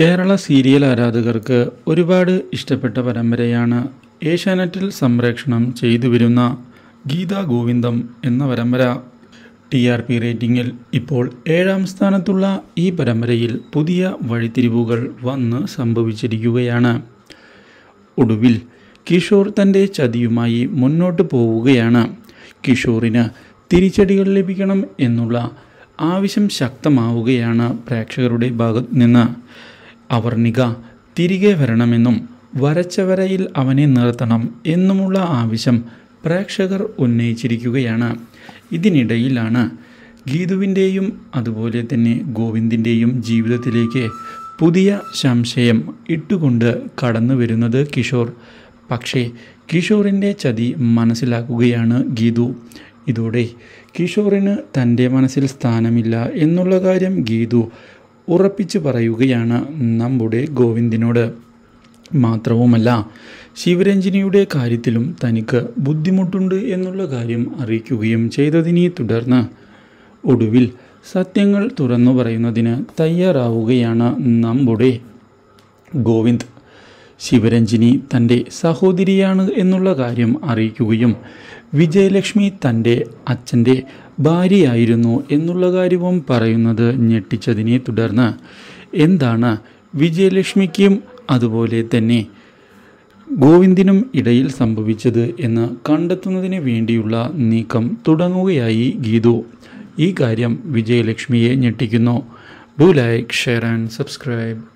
Kerala serial ആരാധകർക്ക് ഒരുപാട് ഇഷ്ടപ്പെട്ട പരമ്പരയാണ് ഏഷ്യാനെറ്റിൽ സംപ്രേക്ഷണം ചെയ്തു വരുന്ന ഗീതാ ഗോവിന്ദം എന്ന പരമ്പര ടി ആർ പി റേറ്റിംഗിൽ ഇപ്പോൾ ഏഴാം സ്ഥാനത്തുള്ള ഈ പരമ്പരയിൽ പുതിയ വഴിത്തിരിവുകൾ വന്ന് സംഭവിച്ചിരിക്കുകയാണ് ഒടുവിൽ കിഷോർ തൻ്റെ ചതിയുമായി മുന്നോട്ട് പോവുകയാണ് കിഷോറിന് തിരിച്ചടികൾ ലഭിക്കണം എന്നുള്ള ആവശ്യം ശക്തമാവുകയാണ് പ്രേക്ഷകരുടെ ഭാഗത്ത് നിന്ന് നിക തിരികെ വരണമെന്നും വരച്ചവരയിൽ അവനെ നിർത്തണം എന്നുമുള്ള ആവശ്യം പ്രേക്ഷകർ ഉന്നയിച്ചിരിക്കുകയാണ് ഇതിനിടയിലാണ് ഗീതുവിൻ്റെയും അതുപോലെ തന്നെ ഗോവിന്ദിൻ്റെയും ജീവിതത്തിലേക്ക് പുതിയ സംശയം ഇട്ടുകൊണ്ട് കടന്നു വരുന്നത് കിഷോർ പക്ഷേ കിഷോറിൻ്റെ ചതി മനസ്സിലാക്കുകയാണ് ഗീതു ഇതോടെ കിഷോറിന് തൻ്റെ മനസ്സിൽ സ്ഥാനമില്ല എന്നുള്ള കാര്യം ഗീതു ഉറപ്പിച്ചു പറയുകയാണ് നമ്മുടെ ഗോവിന്ദിനോട് മാത്രവുമല്ല ശിവരഞ്ജിനിയുടെ കാര്യത്തിലും തനിക്ക് ബുദ്ധിമുട്ടുണ്ട് എന്നുള്ള കാര്യം അറിയിക്കുകയും ചെയ്തതിനെ തുടർന്ന് ഒടുവിൽ സത്യങ്ങൾ തുറന്നു പറയുന്നതിന് തയ്യാറാവുകയാണ് നമ്മുടെ ഗോവിന്ദ് ശിവരഞ്ജിനി തൻ്റെ സഹോദരിയാണ് എന്നുള്ള കാര്യം അറിയിക്കുകയും വിജയലക്ഷ്മി തൻ്റെ അച്ഛൻ്റെ ഭാര്യയായിരുന്നു എന്നുള്ള കാര്യവും പറയുന്നത് ഞെട്ടിച്ചതിനെ തുടർന്ന് എന്താണ് വിജയലക്ഷ്മിക്കും അതുപോലെ തന്നെ ഗോവിന്ദിനും ഇടയിൽ സംഭവിച്ചത് എന്ന് കണ്ടെത്തുന്നതിന് വേണ്ടിയുള്ള നീക്കം തുടങ്ങുകയായി ഗീതു ഈ കാര്യം വിജയലക്ഷ്മിയെ ഞെട്ടിക്കുന്നു do like share and subscribe